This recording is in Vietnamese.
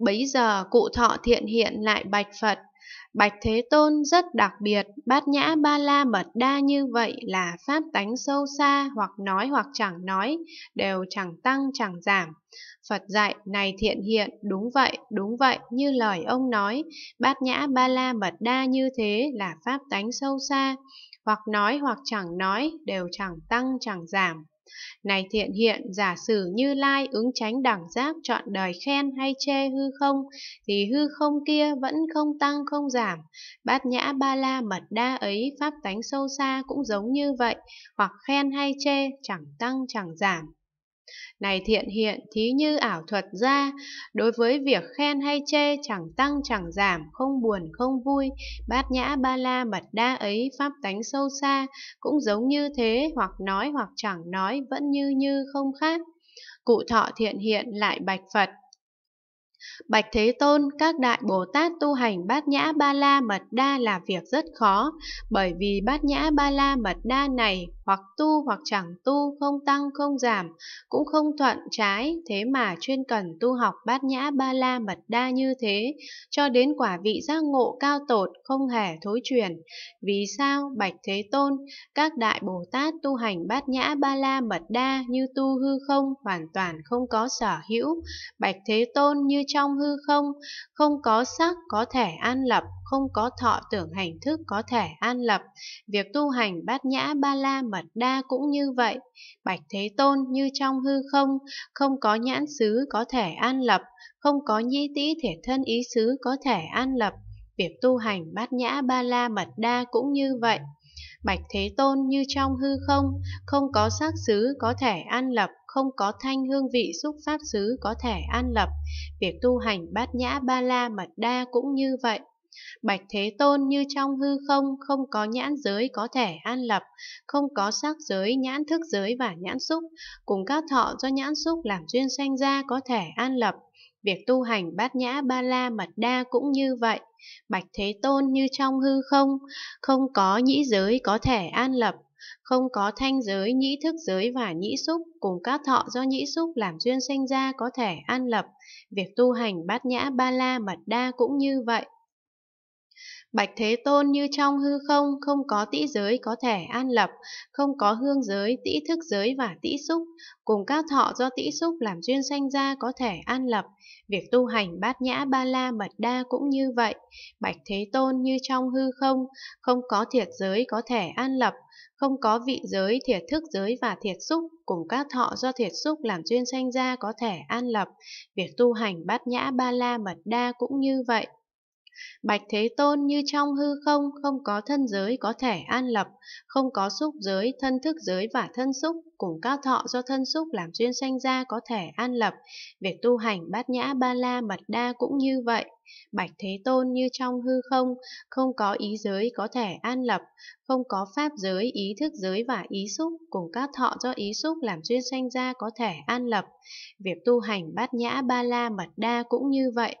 Bấy giờ cụ thọ thiện hiện lại bạch Phật, Bạch Thế Tôn rất đặc biệt, bát nhã ba la mật đa như vậy là pháp tánh sâu xa hoặc nói hoặc chẳng nói, đều chẳng tăng chẳng giảm. Phật dạy này thiện hiện, đúng vậy, đúng vậy, như lời ông nói, bát nhã ba la mật đa như thế là pháp tánh sâu xa, hoặc nói hoặc chẳng nói, đều chẳng tăng chẳng giảm. Này thiện hiện, giả sử như lai ứng tránh đẳng giác chọn đời khen hay chê hư không, thì hư không kia vẫn không tăng không giảm. Bát nhã ba la mật đa ấy pháp tánh sâu xa cũng giống như vậy, hoặc khen hay chê chẳng tăng chẳng giảm. Này thiện hiện thí như ảo thuật ra, đối với việc khen hay chê chẳng tăng chẳng giảm, không buồn không vui, bát nhã ba la mật đa ấy pháp tánh sâu xa, cũng giống như thế hoặc nói hoặc chẳng nói vẫn như như không khác. Cụ thọ thiện hiện lại bạch Phật Bạch Thế Tôn, các đại Bồ Tát tu hành bát nhã ba la mật đa là việc rất khó, bởi vì bát nhã ba la mật đa này hoặc tu hoặc chẳng tu, không tăng không giảm, cũng không thuận trái, thế mà chuyên cần tu học bát nhã ba la mật đa như thế, cho đến quả vị giác ngộ cao tột, không hề thối chuyển. Vì sao, Bạch Thế Tôn, các đại Bồ Tát tu hành bát nhã ba la mật đa như tu hư không, hoàn toàn không có sở hữu. Bạch Thế Tôn như trong hư không, không có sắc có thể an lập, không có thọ tưởng hành thức có thể an lập. Việc tu hành bát nhã ba la mật đa cũng như vậy. Bạch Thế Tôn như trong hư không, không có nhãn xứ có thể an lập, không có nhi tĩ thể thân ý xứ có thể an lập. Việc tu hành bát nhã ba la mật đa cũng như vậy. Bạch Thế Tôn như trong hư không, không có sắc xứ có thể an lập, không có thanh hương vị xúc pháp xứ có thể an lập. Việc tu hành bát nhã ba la mật đa cũng như vậy. Bạch Thế Tôn như trong hư không, không có nhãn giới có thể an lập, không có sắc giới, nhãn thức giới và nhãn xúc, cùng các thọ do nhãn xúc làm duyên sanh ra có thể an lập. Việc tu hành bát nhã ba la mật đa cũng như vậy. Bạch Thế Tôn như trong hư không, không có nhĩ giới có thể an lập, không có thanh giới, nhĩ thức giới và nhĩ xúc cùng các thọ do nhĩ xúc làm duyên sinh ra có thể an lập. Việc tu hành bát nhã ba la mật đa cũng như vậy, Bạch Thế Tôn như trong hư không, không có tĩ giới có thể an lập, không có hương giới, tĩ thức giới và tĩ xúc, cùng các thọ do tĩ xúc làm duyên sanh ra có thể an lập. Việc tu hành bát nhã ba la mật đa cũng như vậy, Bạch Thế Tôn như trong hư không, không có thiệt giới có thể an lập, không có vị giới, thiệt thức giới và thiệt xúc, cùng các thọ do thiệt xúc làm duyên sanh ra có thể an lập. Việc tu hành bát nhã ba la mật đa cũng như vậy. Bạch Thế Tôn như trong hư không, không có thân giới có thể an lập, không có xúc giới, thân thức giới và thân xúc, cùng các thọ do thân xúc làm duyên sanh ra có thể an lập. Việc tu hành bát nhã ba la mật đa cũng như vậy. Bạch Thế Tôn như trong hư không, không có ý giới có thể an lập, không có pháp giới, ý thức giới và ý xúc, cùng các thọ do ý xúc làm duyên sanh ra có thể an lập. Việc tu hành bát nhã ba la mật đa cũng như vậy.